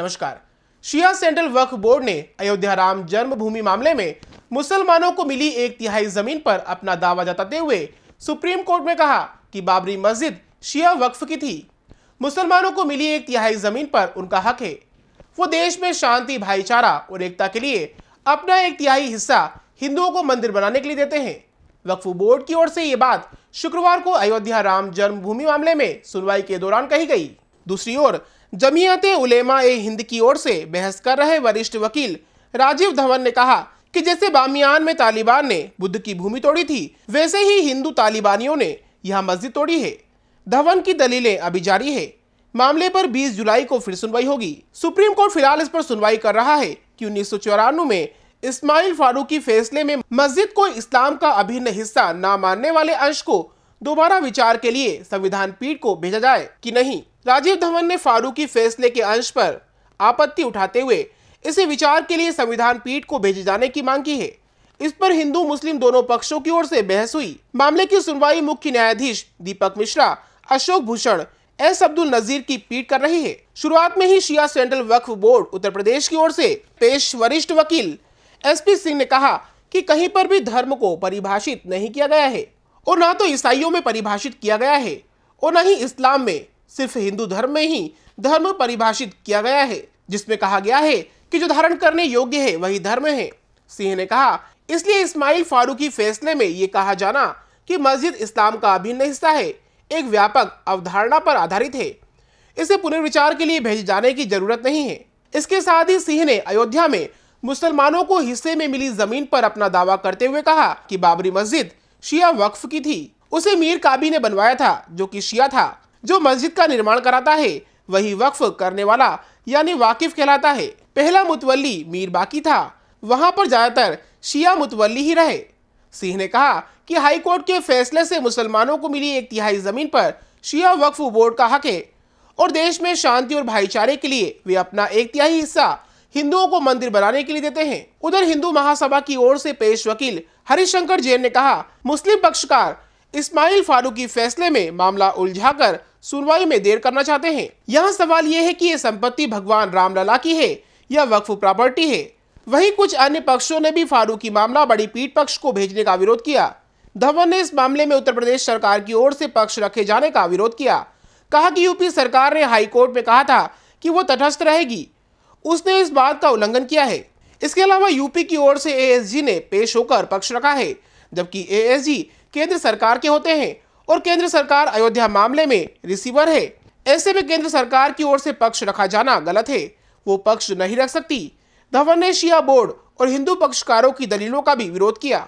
नमस्कार शिया सेंट्रल वक्फ बोर्ड ने अयोध्या राम जन्मभूमि मामले में मुसलमानों को मिली एक तिहाई जमीन पर अपना दावा जताते हुए सुप्रीम कोर्ट में कहा कि बाबरी मस्जिद शिया वक्फ की थी मुसलमानों को मिली एक तिहाई जमीन पर उनका हक है वो देश में शांति भाईचारा और एकता के लिए अपना एक तिहाई हिस्सा हिंदुओं को मंदिर बनाने के लिए देते हैं वक्फ बोर्ड की ओर से ये बात शुक्रवार को अयोध्या राम जन्मभूमि मामले में सुनवाई के दौरान कही गई दूसरी ओर जमीयत उलेमा ए हिंद की ओर से बहस कर रहे वरिष्ठ वकील राजीव धवन ने कहा कि जैसे बामियान में तालिबान ने बुद्ध की भूमि तोड़ी थी वैसे ही हिंदू तालिबानियों ने यह मस्जिद तोड़ी है धवन की दलीलें अभी जारी है मामले पर 20 जुलाई को फिर सुनवाई होगी सुप्रीम कोर्ट फिलहाल इस पर सुनवाई कर रहा है कि उन्नीस में इस्माइल फारूकी फैसले में मस्जिद को इस्लाम का अभिन्न हिस्सा न मानने वाले अंश को दोबारा विचार के लिए संविधान पीठ को भेजा जाए कि नहीं राजीव धवन ने फारूकी फैसले के अंश पर आपत्ति उठाते हुए इसे विचार के लिए संविधान पीठ को भेजे जाने की मांग की है इस पर हिंदू मुस्लिम दोनों पक्षों की ओर से बहस हुई मामले की सुनवाई मुख्य न्यायाधीश दीपक मिश्रा अशोक भूषण एस अब्दुल नजीर की पीठ कर रही है शुरुआत में ही शिया सेंट्रल वक्फ बोर्ड उत्तर प्रदेश की ओर से पेश वरिष्ठ वकील एसपी सिंह ने कहा कि कहीं पर भी धर्म को परिभाषित नहीं किया गया है को ना तो ईसाइयों में परिभाषित किया गया है और न ही इस्लाम में सिर्फ हिंदू धर्म में ही धर्म परिभाषित किया गया है जिसमें कहा गया है कि जो धारण करने योग्य है वही धर्म है सिंह ने कहा इसलिए इस्माइल फारूकी फैसले में ये कहा जाना कि मस्जिद इस्लाम का अभिन्न हिस्सा है एक व्यापक अवधारणा पर आधारित है इसे पुनर्विचार के लिए भेजे जाने की जरूरत नहीं है इसके साथ ही सिंह ने अयोध्या में मुसलमानों को हिस्से में मिली जमीन पर अपना दावा करते हुए कहा कि बाबरी मस्जिद शिया वक्फ की थी उसे मीर काबी ने बनवाया था जो कि शिया था जो मस्जिद का निर्माण कराता है वही वक्फ करने वाला यानी वाकिफ कहलाता है पहला मुतवली मीर बाकी था वहाँ पर ज़्यादातर शिया मुतवली ही रहे सिंह ने कहा कि हाई कोर्ट के फैसले से मुसलमानों को मिली एक तिहाई ज़मीन पर शिया वक्फ बोर्ड का हक है और देश में शांति और भाईचारे के लिए वे अपना एक तिहाई हिस्सा हिंदुओं को मंदिर बनाने के लिए देते हैं उधर हिंदू महासभा की ओर से पेश वकील हरिशंकर जैन ने कहा मुस्लिम पक्षकार इस्माइल फारूकी फैसले में मामला उलझाकर सुनवाई में देर करना चाहते हैं यहाँ सवाल ये है कि ये संपत्ति भगवान रामलला की है या वक्फ प्रॉपर्टी है वहीं कुछ अन्य पक्षों ने भी फारूकी मामला बड़ी पीठ पक्ष को भेजने का विरोध किया धवन ने इस मामले में उत्तर प्रदेश सरकार की ओर से पक्ष रखे जाने का विरोध किया कहा कि यूपी सरकार ने हाईकोर्ट में कहा था कि वो तटस्थ रहेगी उसने इस बात का उल्लंघन किया है इसके अलावा यूपी की ओर से एएसजी ने पेश होकर पक्ष रखा है जबकि एएसजी केंद्र सरकार के होते हैं और केंद्र सरकार अयोध्या मामले में रिसीवर है ऐसे में केंद्र सरकार की ओर से पक्ष रखा जाना गलत है वो पक्ष नहीं रख सकती धवन ने शिया बोर्ड और हिंदू पक्षकारों की दलीलों का भी विरोध किया